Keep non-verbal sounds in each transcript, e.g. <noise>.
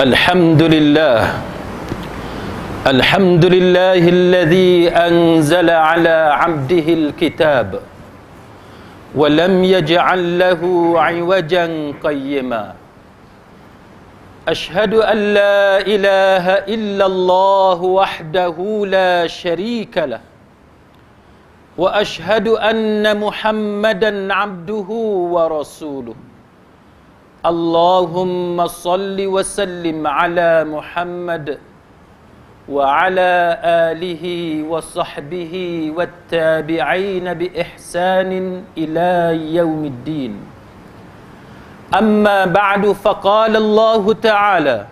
الحمد لله الحمد لله الذي أنزل على عبده الكتاب ولم يجعل له عوجا قيما أشهد أن لا إله إلا الله وحده لا شريك له وأشهد أن محمدا عبده ورسوله اللهم صل وسلم على محمد وعلى آله وصحبه والتابعين بإحسان إلى يوم الدين أما بعد فقال الله تعالى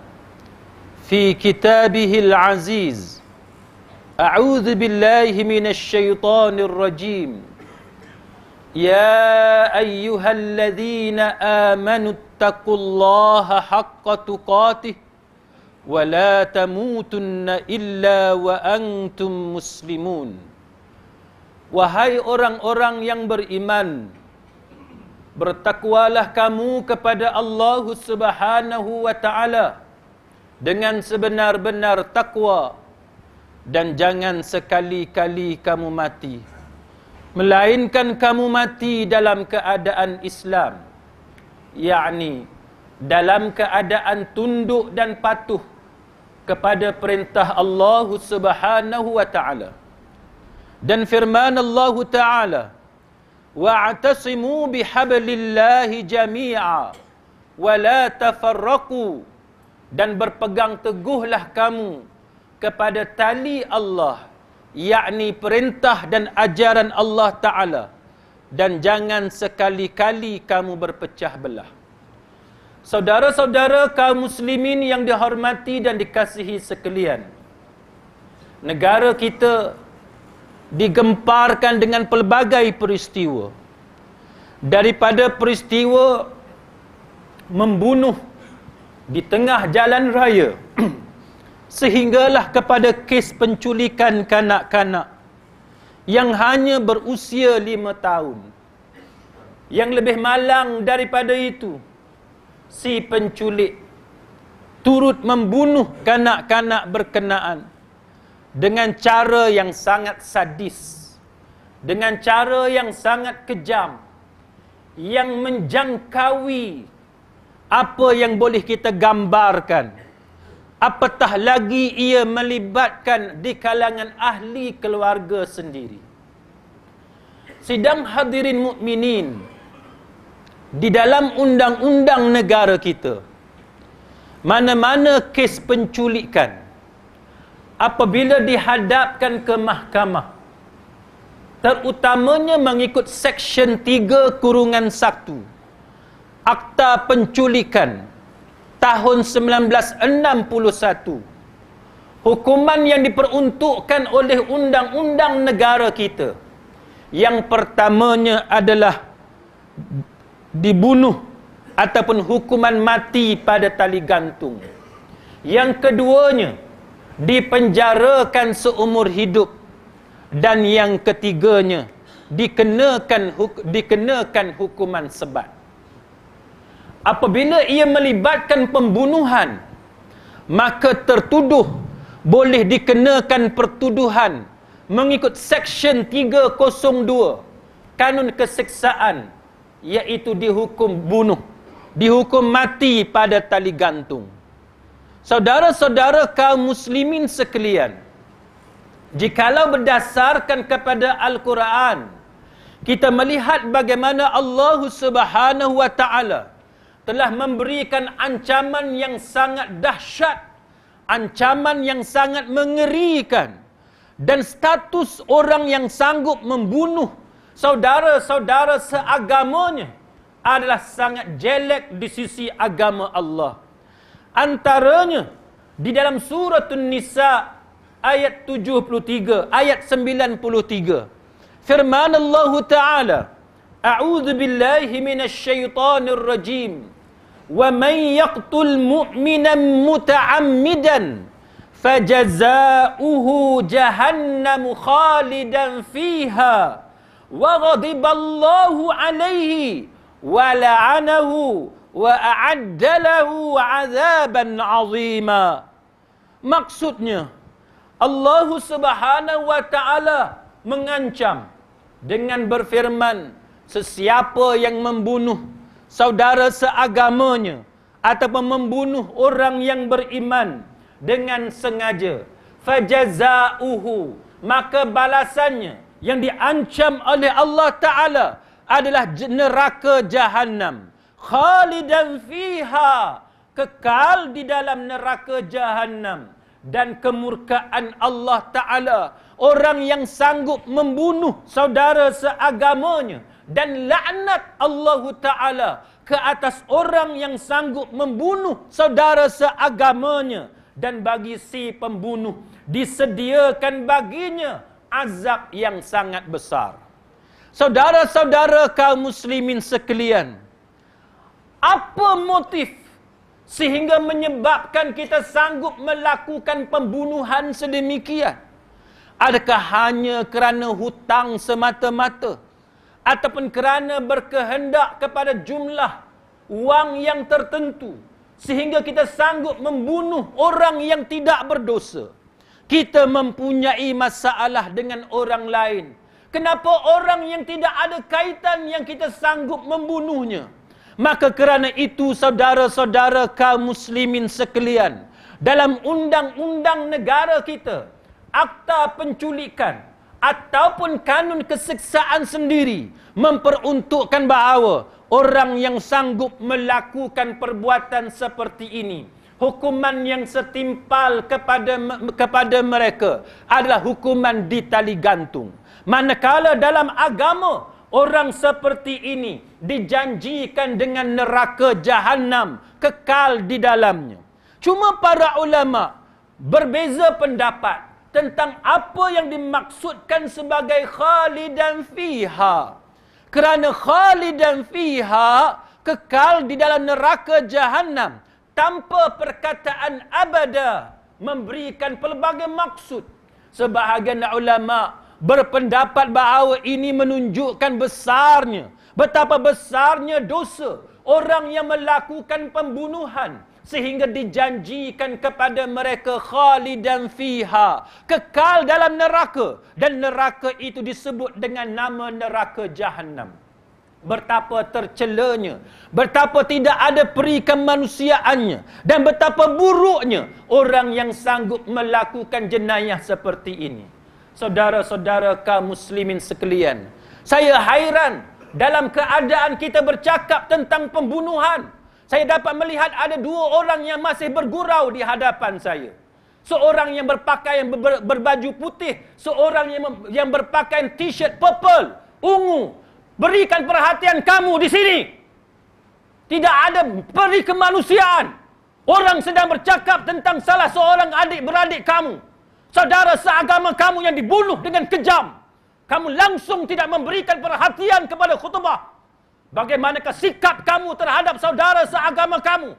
في كتابه العزيز أعوذ بالله من الشيطان الرجيم يا أيها الذين آمنوا اتقوا الله حق تقاته ولا تموتن إلا وأنتم مسلمون Wahai orang-orang yang beriman bertakwalah kamu kepada Allah Subhanahu wa taala dengan sebenar-benar takwa dan jangan sekali-kali kamu mati melainkan kamu mati dalam keadaan Islam yakni dalam keadaan tunduk dan patuh kepada perintah Allah Subhanahu wa taala dan firman Allah taala wa'tasimu bihablillahi jami'a wa la tafarraqu dan berpegang teguhlah kamu kepada tali Allah yakni perintah dan ajaran Allah Ta'ala dan jangan sekali-kali kamu berpecah belah. Saudara-saudara kaum muslimin yang dihormati dan dikasihi sekalian. Negara kita digemparkan dengan pelbagai peristiwa. Daripada peristiwa membunuh di tengah jalan raya <clears throat> sehinggalah kepada kes penculikan kanak-kanak yang hanya berusia lima tahun. Yang lebih malang daripada itu, si penculik turut membunuh kanak-kanak berkenaan dengan cara yang sangat sadis, dengan cara yang sangat kejam, yang menjangkaui apa yang boleh kita gambarkan apatah lagi ia melibatkan di kalangan ahli keluarga sendiri sidang hadirin mukminin di dalam undang-undang negara kita mana-mana kes penculikan apabila dihadapkan ke mahkamah terutamanya mengikut seksyen 3 kurungan 1 akta penculikan tahun 1961 hukuman yang diperuntukkan oleh undang-undang negara kita yang pertamanya adalah dibunuh ataupun hukuman mati pada tali gantung yang keduanya dipenjarakan seumur hidup dan yang ketiganya dikenakan dikenakan hukuman sebat apabila ia melibatkan pembunuhan maka tertuduh boleh dikenakan pertuduhan mengikut seksyen 302 kanun keseksaan iaitu dihukum bunuh dihukum mati pada tali gantung saudara-saudara kaum muslimin sekalian jikalau berdasarkan kepada al-Quran kita melihat bagaimana Allah Subhanahu wa taala telah memberikan ancaman yang sangat dahsyat ancaman yang sangat mengerikan dan status orang yang sanggup membunuh saudara-saudara seagamanya adalah sangat jelek di sisi agama Allah antaranya di dalam surah An-Nisa ayat 73 ayat 93 firman Allah taala a'udzu billahi minasyaitonir rajim وَمَنْ يَقْتُلْ مُؤْمِنًا مُتَعَمِّدًا فَجَزَاؤُهُ جَهَنَّمُ خَالِدًا فِيهَا وَغَضِبَ اللَّهُ عَلَيْهِ وَلَعَنَهُ وَأَعَدَّ لَهُ عَذَابًا عَظِيمًا Maksudnya, Allah subhanahu wa ta'ala mengancam dengan berfirman, sesiapa yang membunuh saudara seagamanya ataupun membunuh orang yang beriman dengan sengaja fajazauhu maka balasannya yang diancam oleh Allah taala adalah neraka jahanam khalidan fiha kekal di dalam neraka jahanam dan kemurkaan Allah taala orang yang sanggup membunuh saudara seagamanya dan laknat Allah Ta'ala ke atas orang yang sanggup membunuh saudara seagamanya dan bagi si pembunuh disediakan baginya azab yang sangat besar. Saudara-saudara kaum muslimin sekalian, apa motif sehingga menyebabkan kita sanggup melakukan pembunuhan sedemikian? Adakah hanya kerana hutang semata-mata? ataupun kerana berkehendak kepada jumlah wang yang tertentu sehingga kita sanggup membunuh orang yang tidak berdosa kita mempunyai masalah dengan orang lain kenapa orang yang tidak ada kaitan yang kita sanggup membunuhnya maka kerana itu saudara-saudara kaum muslimin sekalian dalam undang-undang negara kita akta penculikan ataupun kanun keseksaan sendiri memperuntukkan bahawa orang yang sanggup melakukan perbuatan seperti ini hukuman yang setimpal kepada kepada mereka adalah hukuman di tali gantung manakala dalam agama orang seperti ini dijanjikan dengan neraka jahanam kekal di dalamnya cuma para ulama berbeza pendapat tentang apa yang dimaksudkan sebagai dan fiha. Kerana dan fiha kekal di dalam neraka jahanam tanpa perkataan abada memberikan pelbagai maksud. Sebahagian ulama berpendapat bahawa ini menunjukkan besarnya betapa besarnya dosa orang yang melakukan pembunuhan sehingga dijanjikan kepada mereka khalidan fiha kekal dalam neraka dan neraka itu disebut dengan nama neraka jahanam betapa tercelanya betapa tidak ada peri kemanusiaannya dan betapa buruknya orang yang sanggup melakukan jenayah seperti ini saudara-saudara kaum muslimin sekalian saya hairan dalam keadaan kita bercakap tentang pembunuhan saya dapat melihat ada dua orang yang masih bergurau di hadapan saya seorang yang berpakaian ber, ber, berbaju putih seorang yang yang berpakaian t-shirt purple ungu berikan perhatian kamu di sini tidak ada peri kemanusiaan orang sedang bercakap tentang salah seorang adik beradik kamu saudara seagama kamu yang dibunuh dengan kejam kamu langsung tidak memberikan perhatian kepada khutbah. Bagaimana kesikap kamu terhadap saudara seagama kamu?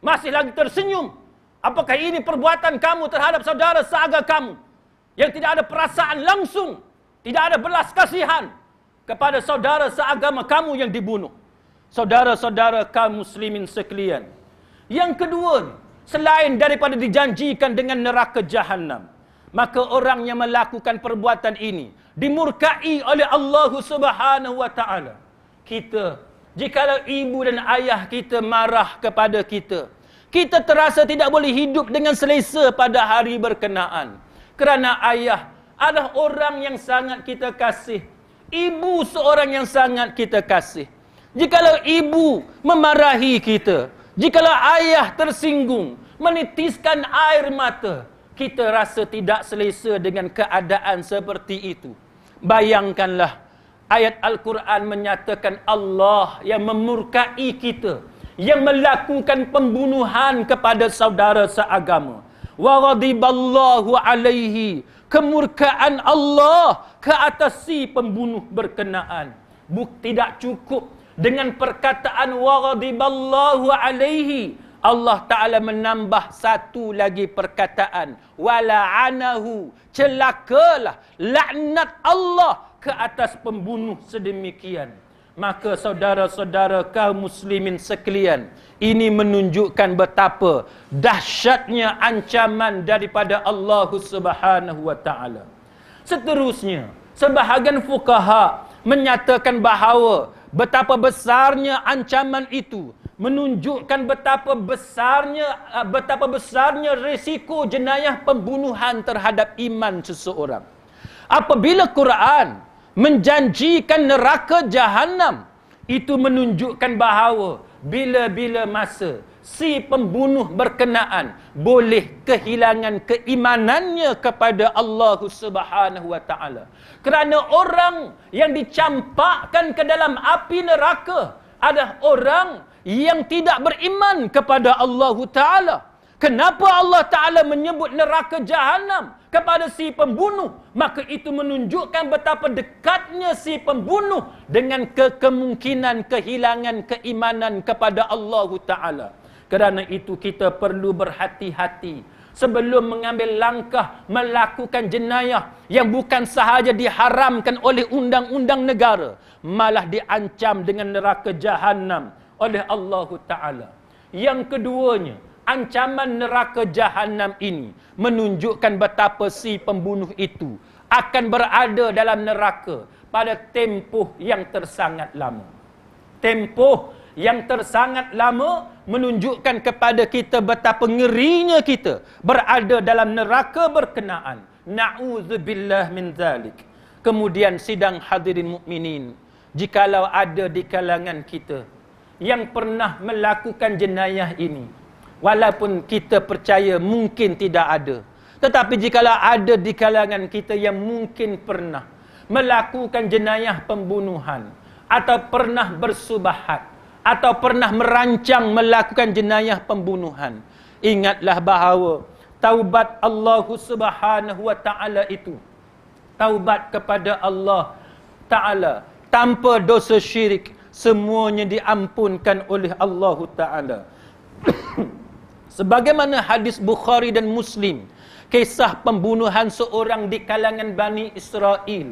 Masih lagi tersenyum. Apakah ini perbuatan kamu terhadap saudara seagama kamu? Yang tidak ada perasaan langsung. Tidak ada belas kasihan. Kepada saudara seagama kamu yang dibunuh. Saudara-saudara kaum muslimin sekalian. Yang kedua, selain daripada dijanjikan dengan neraka jahanam, maka orang yang melakukan perbuatan ini, dimurkai oleh Allah Subhanahu wa taala kita jika ibu dan ayah kita marah kepada kita kita terasa tidak boleh hidup dengan selesa pada hari berkenaan kerana ayah adalah orang yang sangat kita kasih ibu seorang yang sangat kita kasih jikalau ibu memarahi kita jikalau ayah tersinggung menitiskan air mata kita rasa tidak selesa dengan keadaan seperti itu Bayangkanlah ayat Al-Quran menyatakan Allah yang memurkai kita yang melakukan pembunuhan kepada saudara seagama. Wa radiballahu alaihi. Kemurkaan Allah ke atas si pembunuh berkenaan. Bukti tidak cukup dengan perkataan wa radiballahu alaihi. Allah Ta'ala menambah satu lagi perkataan. Wala'anahu. Celakalah. Laknat Allah ke atas pembunuh sedemikian. Maka saudara-saudara kaum muslimin sekalian. Ini menunjukkan betapa dahsyatnya ancaman daripada Allah Subhanahu Wa Ta'ala. Seterusnya, sebahagian fukaha menyatakan bahawa betapa besarnya ancaman itu menunjukkan betapa besarnya eh, betapa besarnya risiko jenayah pembunuhan terhadap iman seseorang. Apabila Quran menjanjikan neraka jahanam, itu menunjukkan bahawa bila-bila masa si pembunuh berkenaan boleh kehilangan keimanannya kepada Allah Subhanahu wa taala. Kerana orang yang dicampakkan ke dalam api neraka adalah orang yang tidak beriman kepada Allah Taala. Kenapa Allah Taala menyebut neraka jahanam kepada si pembunuh? Maka itu menunjukkan betapa dekatnya si pembunuh dengan ke- kemungkinan kehilangan keimanan kepada Allah Taala. Kerana itu kita perlu berhati-hati sebelum mengambil langkah melakukan jenayah yang bukan sahaja diharamkan oleh undang-undang negara malah diancam dengan neraka jahanam oleh Allah Ta'ala. Yang keduanya, ancaman neraka jahanam ini menunjukkan betapa si pembunuh itu akan berada dalam neraka pada tempoh yang tersangat lama. Tempoh yang tersangat lama menunjukkan kepada kita betapa ngerinya kita berada dalam neraka berkenaan. Na'udzubillah min zalik. Kemudian sidang hadirin mukminin, jikalau ada di kalangan kita yang pernah melakukan jenayah ini walaupun kita percaya mungkin tidak ada tetapi jikalau ada di kalangan kita yang mungkin pernah melakukan jenayah pembunuhan atau pernah bersubahat atau pernah merancang melakukan jenayah pembunuhan ingatlah bahawa taubat Allah Subhanahu wa taala itu taubat kepada Allah taala tanpa dosa syirik semuanya diampunkan oleh Allah Taala. <coughs> Sebagaimana hadis Bukhari dan Muslim, kisah pembunuhan seorang di kalangan Bani Israel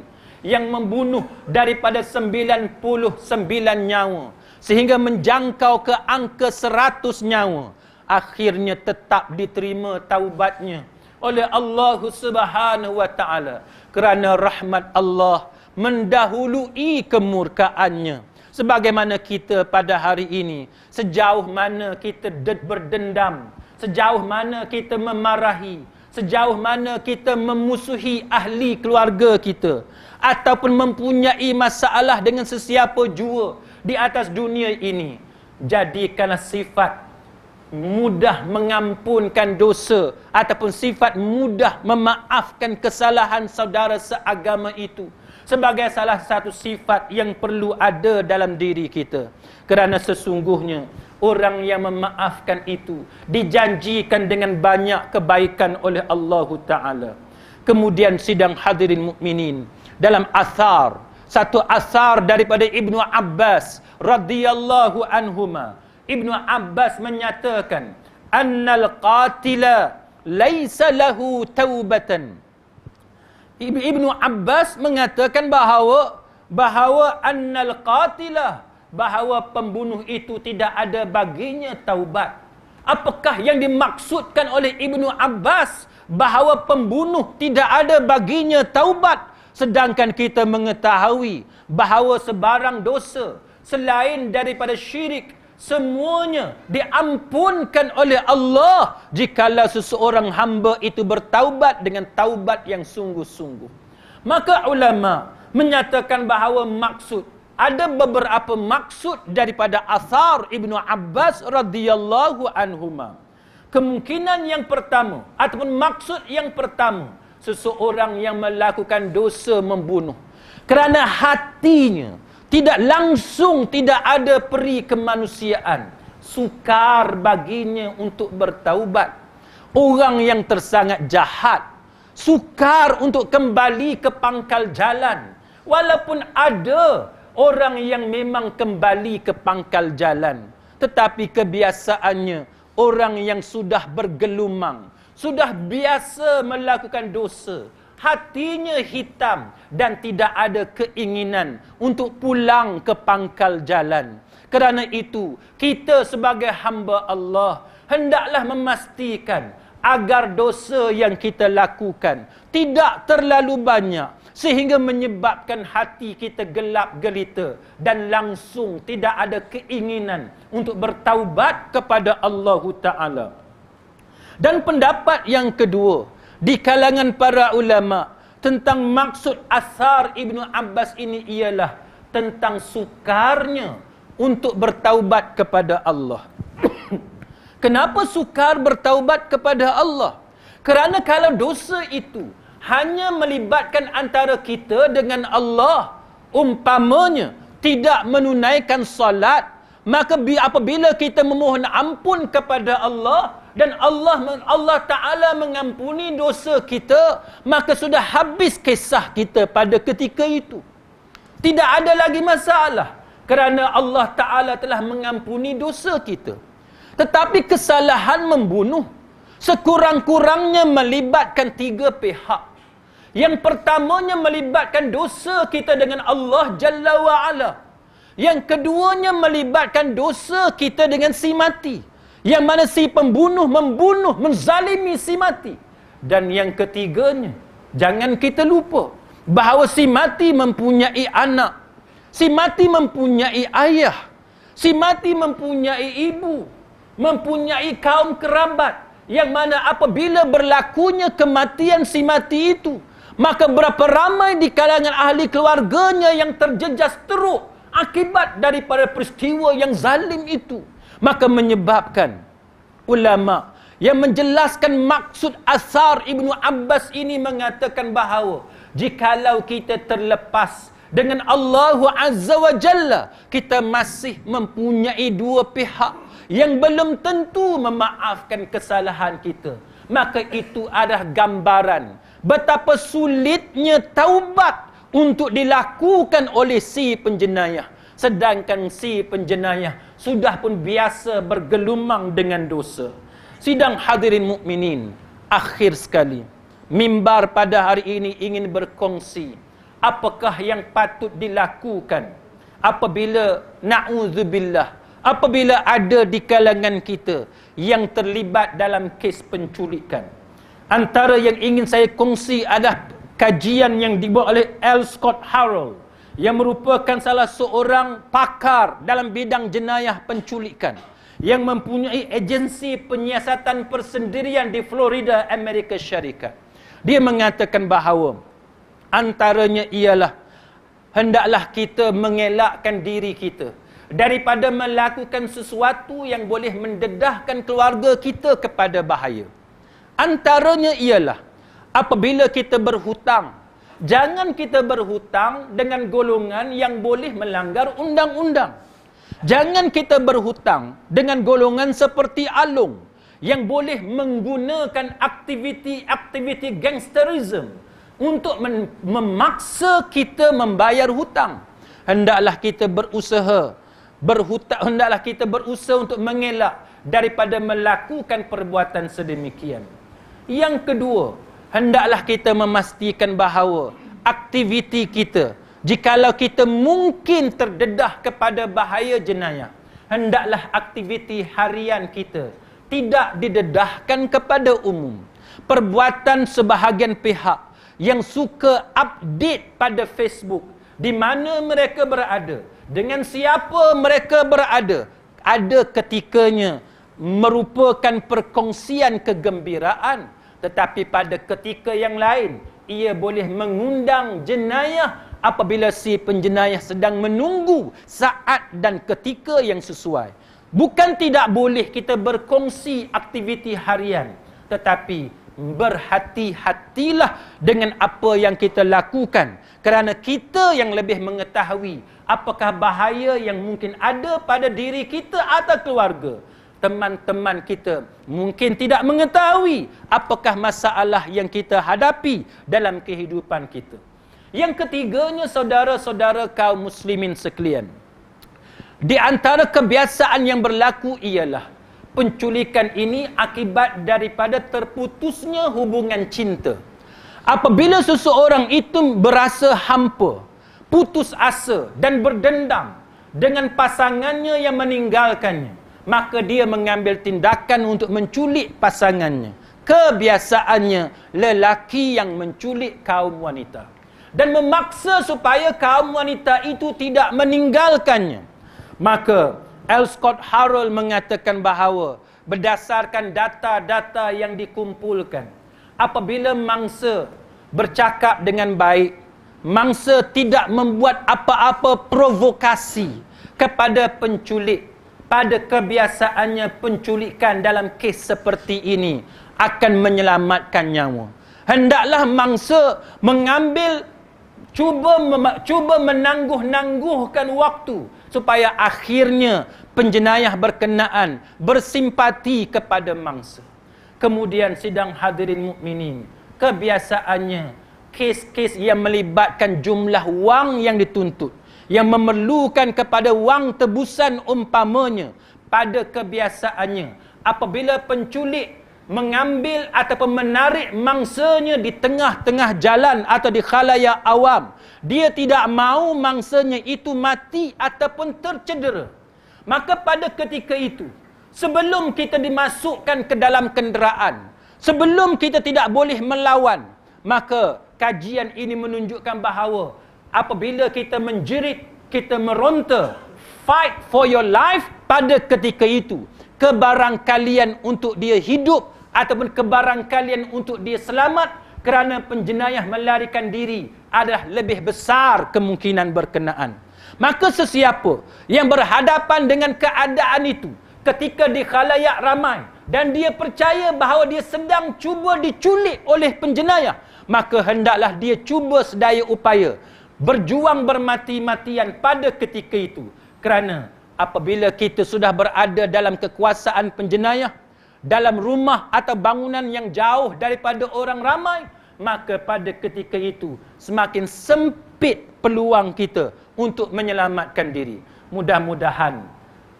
yang membunuh daripada 99 nyawa sehingga menjangkau ke angka 100 nyawa akhirnya tetap diterima taubatnya oleh Allah Subhanahu wa taala kerana rahmat Allah mendahului kemurkaannya sebagaimana kita pada hari ini sejauh mana kita berdendam sejauh mana kita memarahi sejauh mana kita memusuhi ahli keluarga kita ataupun mempunyai masalah dengan sesiapa jua di atas dunia ini jadikanlah sifat mudah mengampunkan dosa ataupun sifat mudah memaafkan kesalahan saudara seagama itu sebagai salah satu sifat yang perlu ada dalam diri kita kerana sesungguhnya orang yang memaafkan itu dijanjikan dengan banyak kebaikan oleh Allah taala kemudian sidang hadirin mukminin dalam asar satu asar daripada Ibnu Abbas radhiyallahu anhu ma Ibnu Abbas menyatakan "An al qatila ليس له توبة". Ibnu Abbas mengatakan bahawa bahawa annal qatilah bahawa pembunuh itu tidak ada baginya taubat. Apakah yang dimaksudkan oleh Ibnu Abbas bahawa pembunuh tidak ada baginya taubat sedangkan kita mengetahui bahawa sebarang dosa selain daripada syirik semuanya diampunkan oleh Allah jikala seseorang hamba itu bertaubat dengan taubat yang sungguh-sungguh. Maka ulama menyatakan bahawa maksud ada beberapa maksud daripada asar Ibnu Abbas radhiyallahu anhuma. Kemungkinan yang pertama ataupun maksud yang pertama seseorang yang melakukan dosa membunuh kerana hatinya tidak langsung tidak ada peri kemanusiaan sukar baginya untuk bertaubat orang yang tersangat jahat sukar untuk kembali ke pangkal jalan walaupun ada orang yang memang kembali ke pangkal jalan tetapi kebiasaannya orang yang sudah bergelumang sudah biasa melakukan dosa hatinya hitam dan tidak ada keinginan untuk pulang ke pangkal jalan. Kerana itu, kita sebagai hamba Allah hendaklah memastikan agar dosa yang kita lakukan tidak terlalu banyak sehingga menyebabkan hati kita gelap gelita dan langsung tidak ada keinginan untuk bertaubat kepada Allah Taala. Dan pendapat yang kedua, di kalangan para ulama tentang maksud asar Ibnu Abbas ini ialah tentang sukarnya untuk bertaubat kepada Allah. <coughs> Kenapa sukar bertaubat kepada Allah? Kerana kalau dosa itu hanya melibatkan antara kita dengan Allah, umpamanya tidak menunaikan salat maka apabila kita memohon ampun kepada Allah, dan Allah Allah Taala mengampuni dosa kita maka sudah habis kisah kita pada ketika itu tidak ada lagi masalah kerana Allah Taala telah mengampuni dosa kita tetapi kesalahan membunuh sekurang-kurangnya melibatkan tiga pihak yang pertamanya melibatkan dosa kita dengan Allah Jalla wa yang keduanya melibatkan dosa kita dengan si mati. Yang mana si pembunuh membunuh, menzalimi si mati. Dan yang ketiganya, jangan kita lupa bahawa si mati mempunyai anak. Si mati mempunyai ayah. Si mati mempunyai ibu. Mempunyai kaum kerabat. Yang mana apabila berlakunya kematian si mati itu, maka berapa ramai di kalangan ahli keluarganya yang terjejas teruk akibat daripada peristiwa yang zalim itu maka menyebabkan ulama yang menjelaskan maksud asar ibnu Abbas ini mengatakan bahawa jikalau kita terlepas dengan Allah Azza wa Jalla kita masih mempunyai dua pihak yang belum tentu memaafkan kesalahan kita maka itu adalah gambaran betapa sulitnya taubat untuk dilakukan oleh si penjenayah sedangkan si penjenayah sudah pun biasa bergelumang dengan dosa. Sidang hadirin mukminin, akhir sekali. Mimbar pada hari ini ingin berkongsi apakah yang patut dilakukan apabila naudzubillah apabila ada di kalangan kita yang terlibat dalam kes penculikan. Antara yang ingin saya kongsi adalah kajian yang dibuat oleh L. Scott Harrell yang merupakan salah seorang pakar dalam bidang jenayah penculikan yang mempunyai agensi penyiasatan persendirian di Florida Amerika Syarikat. Dia mengatakan bahawa antaranya ialah hendaklah kita mengelakkan diri kita daripada melakukan sesuatu yang boleh mendedahkan keluarga kita kepada bahaya. Antaranya ialah apabila kita berhutang Jangan kita berhutang dengan golongan yang boleh melanggar undang-undang. Jangan kita berhutang dengan golongan seperti Alung yang boleh menggunakan aktiviti-aktiviti gangsterism untuk memaksa kita membayar hutang. Hendaklah kita berusaha berhutang hendaklah kita berusaha untuk mengelak daripada melakukan perbuatan sedemikian. Yang kedua, hendaklah kita memastikan bahawa aktiviti kita jikalau kita mungkin terdedah kepada bahaya jenayah hendaklah aktiviti harian kita tidak didedahkan kepada umum perbuatan sebahagian pihak yang suka update pada Facebook di mana mereka berada dengan siapa mereka berada ada ketikanya merupakan perkongsian kegembiraan tetapi pada ketika yang lain, ia boleh mengundang jenayah apabila si penjenayah sedang menunggu saat dan ketika yang sesuai. Bukan tidak boleh kita berkongsi aktiviti harian. Tetapi berhati-hatilah dengan apa yang kita lakukan. Kerana kita yang lebih mengetahui apakah bahaya yang mungkin ada pada diri kita atau keluarga teman-teman kita mungkin tidak mengetahui apakah masalah yang kita hadapi dalam kehidupan kita. Yang ketiganya saudara-saudara kaum muslimin sekalian. Di antara kebiasaan yang berlaku ialah penculikan ini akibat daripada terputusnya hubungan cinta. Apabila seseorang itu berasa hampa, putus asa dan berdendam dengan pasangannya yang meninggalkannya, maka dia mengambil tindakan untuk menculik pasangannya kebiasaannya lelaki yang menculik kaum wanita dan memaksa supaya kaum wanita itu tidak meninggalkannya maka L. Scott Harrell mengatakan bahawa berdasarkan data-data yang dikumpulkan apabila mangsa bercakap dengan baik mangsa tidak membuat apa-apa provokasi kepada penculik pada kebiasaannya penculikan dalam kes seperti ini akan menyelamatkan nyawa. Hendaklah mangsa mengambil cuba mem- cuba menangguh-nangguhkan waktu supaya akhirnya penjenayah berkenaan bersimpati kepada mangsa. Kemudian sidang hadirin mukminin, kebiasaannya kes-kes yang melibatkan jumlah wang yang dituntut yang memerlukan kepada wang tebusan umpamanya pada kebiasaannya apabila penculik mengambil atau menarik mangsanya di tengah-tengah jalan atau di khalaya awam dia tidak mahu mangsanya itu mati ataupun tercedera maka pada ketika itu sebelum kita dimasukkan ke dalam kenderaan sebelum kita tidak boleh melawan maka kajian ini menunjukkan bahawa apabila kita menjerit, kita meronta, fight for your life pada ketika itu. Kebarangkalian untuk dia hidup ataupun kebarangkalian untuk dia selamat kerana penjenayah melarikan diri adalah lebih besar kemungkinan berkenaan. Maka sesiapa yang berhadapan dengan keadaan itu ketika di khalayak ramai dan dia percaya bahawa dia sedang cuba diculik oleh penjenayah maka hendaklah dia cuba sedaya upaya berjuang bermati-matian pada ketika itu kerana apabila kita sudah berada dalam kekuasaan penjenayah dalam rumah atau bangunan yang jauh daripada orang ramai maka pada ketika itu semakin sempit peluang kita untuk menyelamatkan diri mudah-mudahan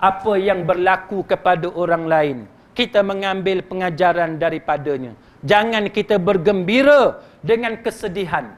apa yang berlaku kepada orang lain kita mengambil pengajaran daripadanya jangan kita bergembira dengan kesedihan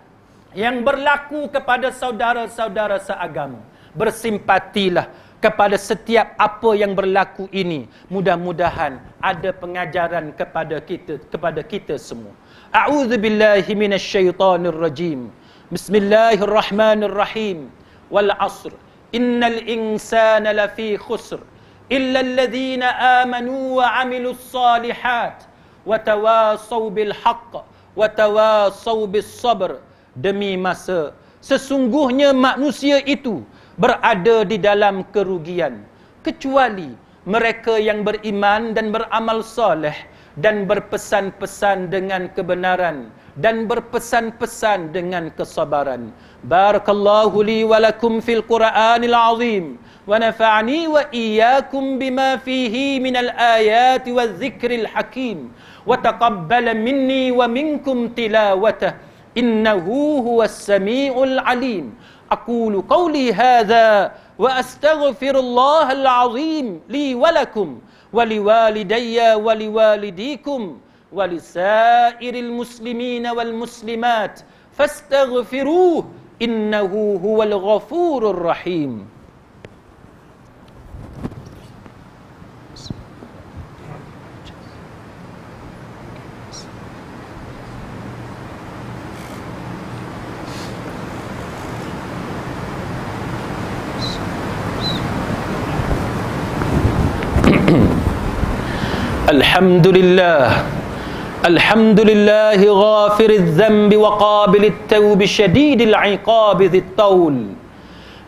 yang berlaku kepada saudara-saudara seagama. Bersimpatilah kepada setiap apa yang berlaku ini. Mudah-mudahan ada pengajaran kepada kita kepada kita semua. A'udzu billahi minasyaitonir rajim. Bismillahirrahmanirrahim. Wal 'asr. Innal insana lafi khusr. Illa alladhina amanu wa 'amilus salihat wa tawassaw bil haqq wa tawassaw bis sabr demi masa sesungguhnya manusia itu berada di dalam kerugian kecuali mereka yang beriman dan beramal soleh dan berpesan-pesan dengan kebenaran dan berpesan-pesan dengan kesabaran barakallahu li wa lakum fil qur'anil azim wa nafa'ni wa iyyakum bima fihi min al ayati wa dhikril hakim wa taqabbal minni wa minkum tilawatahu إنه هو السميع العليم أقول قولي هذا وأستغفر الله العظيم لي ولكم ولوالدي ولوالديكم ولسائر المسلمين والمسلمات فاستغفروه إنه هو الغفور الرحيم الحمد لله الحمد لله غافر الذنب وقابل التوب شديد العقاب ذي الطول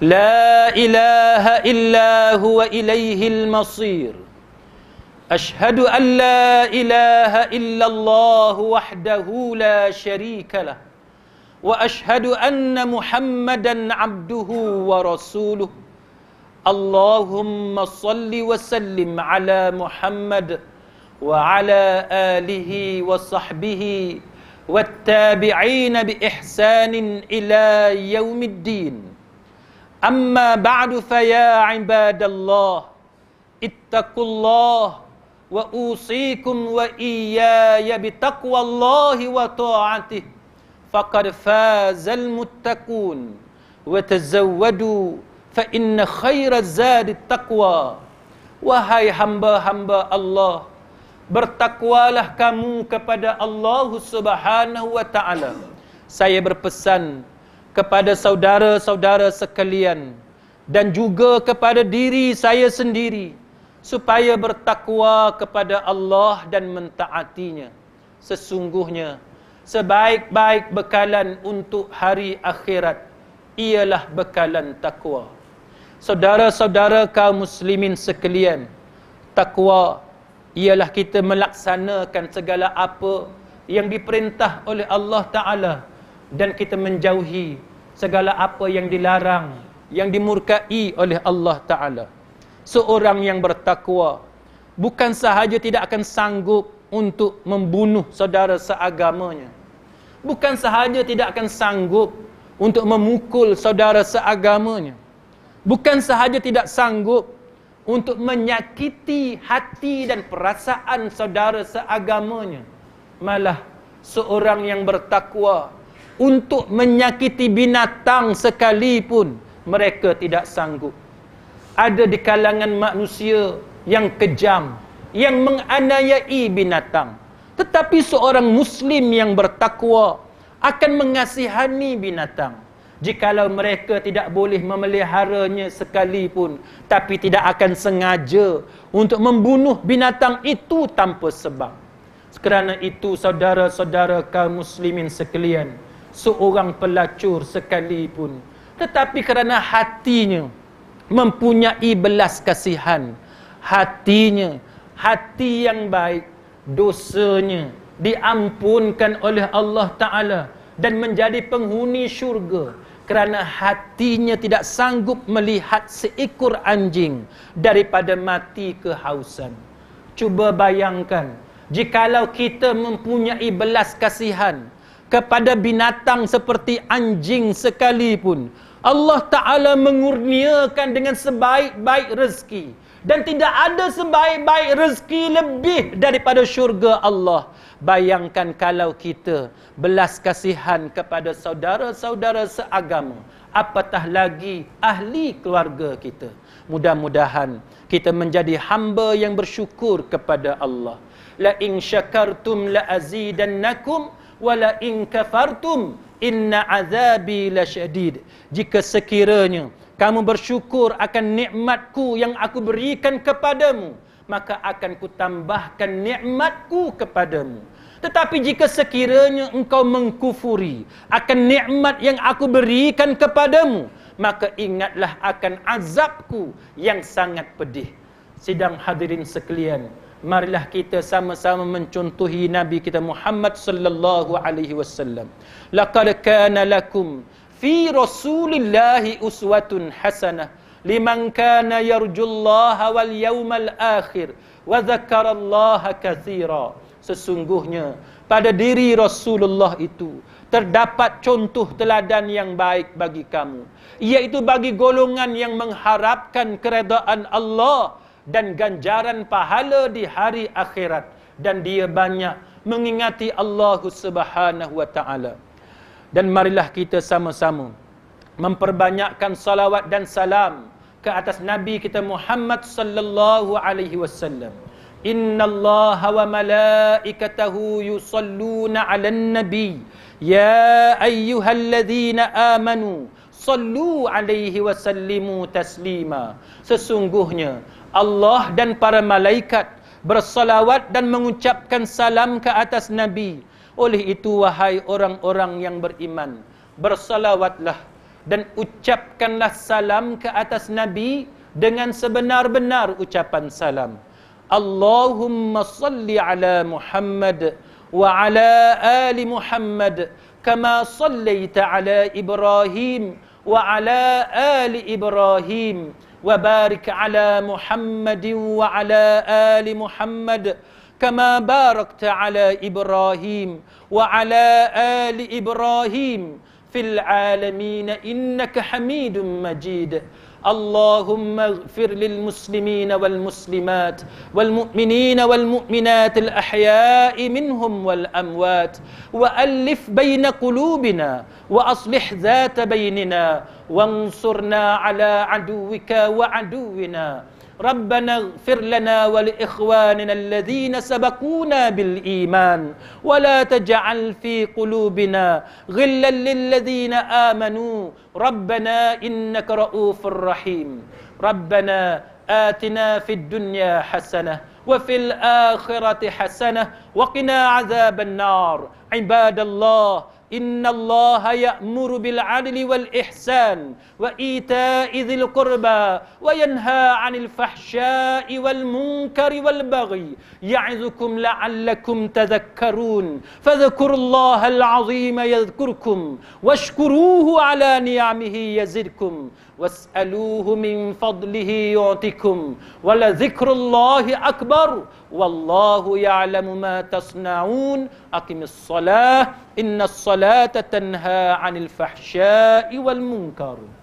لا إله إلا هو إليه المصير أشهد أن لا إله إلا الله وحده لا شريك له وأشهد أن محمدا عبده ورسوله اللهم صل وسلم على محمد وعلى آله وصحبه والتابعين بإحسان إلى يوم الدين أما بعد فيا عباد الله اتقوا الله وأوصيكم وإياي بتقوى الله وطاعته فقد فاز المتقون وتزودوا فإن خير الزاد التقوى وهي همبا همبا الله bertakwalah kamu kepada Allah Subhanahu wa taala. Saya berpesan kepada saudara-saudara sekalian dan juga kepada diri saya sendiri supaya bertakwa kepada Allah dan mentaatinya. Sesungguhnya sebaik-baik bekalan untuk hari akhirat ialah bekalan takwa. Saudara-saudara kaum muslimin sekalian, takwa ialah kita melaksanakan segala apa yang diperintah oleh Allah Ta'ala dan kita menjauhi segala apa yang dilarang, yang dimurkai oleh Allah Ta'ala. Seorang yang bertakwa bukan sahaja tidak akan sanggup untuk membunuh saudara seagamanya. Bukan sahaja tidak akan sanggup untuk memukul saudara seagamanya. Bukan sahaja tidak sanggup untuk menyakiti hati dan perasaan saudara seagamanya malah seorang yang bertakwa untuk menyakiti binatang sekalipun mereka tidak sanggup ada di kalangan manusia yang kejam yang menganiayai binatang tetapi seorang muslim yang bertakwa akan mengasihani binatang jikalau mereka tidak boleh memeliharanya sekalipun tapi tidak akan sengaja untuk membunuh binatang itu tanpa sebab kerana itu saudara-saudara kaum muslimin sekalian seorang pelacur sekalipun tetapi kerana hatinya mempunyai belas kasihan hatinya hati yang baik dosanya diampunkan oleh Allah taala dan menjadi penghuni syurga kerana hatinya tidak sanggup melihat seekor anjing daripada mati kehausan. Cuba bayangkan, jikalau kita mempunyai belas kasihan kepada binatang seperti anjing sekalipun, Allah Ta'ala mengurniakan dengan sebaik-baik rezeki dan tidak ada sebaik-baik rezeki lebih daripada syurga Allah. Bayangkan kalau kita belas kasihan kepada saudara-saudara seagama, apatah lagi ahli keluarga kita. Mudah-mudahan kita menjadi hamba yang bersyukur kepada Allah. La in syakartum la azidannakum wa la in kafartum inna azabi lasyadid. Jika sekiranya kamu bersyukur akan nikmatku yang aku berikan kepadamu maka akan kutambahkan nikmatku kepadamu tetapi jika sekiranya engkau mengkufuri akan nikmat yang aku berikan kepadamu maka ingatlah akan azabku yang sangat pedih sidang hadirin sekalian marilah kita sama-sama mencontohi nabi kita Muhammad sallallahu alaihi wasallam laqad kana lakum fi rasulillahi uswatun hasanah liman kana yarjullaha wal yawmal akhir wa dzakarallaha katsira sesungguhnya pada diri Rasulullah itu terdapat contoh teladan yang baik bagi kamu iaitu bagi golongan yang mengharapkan keredaan Allah dan ganjaran pahala di hari akhirat dan dia banyak mengingati Allah Subhanahu wa taala dan marilah kita sama-sama memperbanyakkan salawat dan salam ke atas nabi kita Muhammad sallallahu alaihi wasallam Inna Allah wa malaikatahu yusalluna 'alan nabi ya ayyuhalladzina amanu sallu alaihi wasallimu taslima sesungguhnya Allah dan para malaikat bersalawat dan mengucapkan salam ke atas nabi oleh itu wahai orang-orang yang beriman Bersalawatlah dan ucapkanlah salam ke atas Nabi dengan sebenar-benar ucapan salam. Allahumma salli ala Muhammad wa ala ali Muhammad kama sallaita ala Ibrahim wa ala ali Ibrahim wa barik ala Muhammad wa ala ali Muhammad. كما باركت على إبراهيم وعلى آل إبراهيم في العالمين إنك حميد مجيد اللهم اغفر للمسلمين والمسلمات والمؤمنين والمؤمنات الأحياء منهم والأموات وألف بين قلوبنا وأصلح ذات بيننا وانصرنا على عدوك وعدونا ربنا اغفر لنا ولاخواننا الذين سبقونا بالايمان ولا تجعل في قلوبنا غلا للذين امنوا ربنا انك رؤوف رحيم ربنا آتنا في الدنيا حسنة وفي الآخرة حسنة وقنا عذاب النار عباد الله إن الله يأمر بالعدل والإحسان وإيتاء ذي القربى وينهى عن الفحشاء والمنكر والبغي يعظكم لعلكم تذكرون فاذكروا الله العظيم يذكركم واشكروه على نعمه يزدكم واسألوه من فضله يعطكم ولذكر الله أكبر والله يعلم ما تصنعون أقم الصلاة إن الصلاة تنهى عن الفحشاء والمنكر